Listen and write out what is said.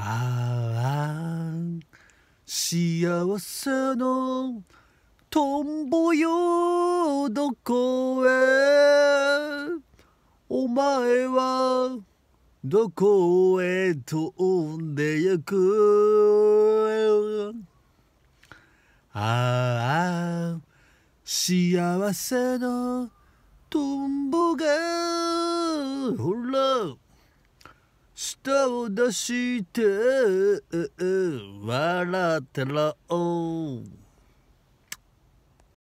ああ幸せのトンボよどこへお前はどこへ飛んでゆくああ幸せのトンボがほら舌を出して笑ってろ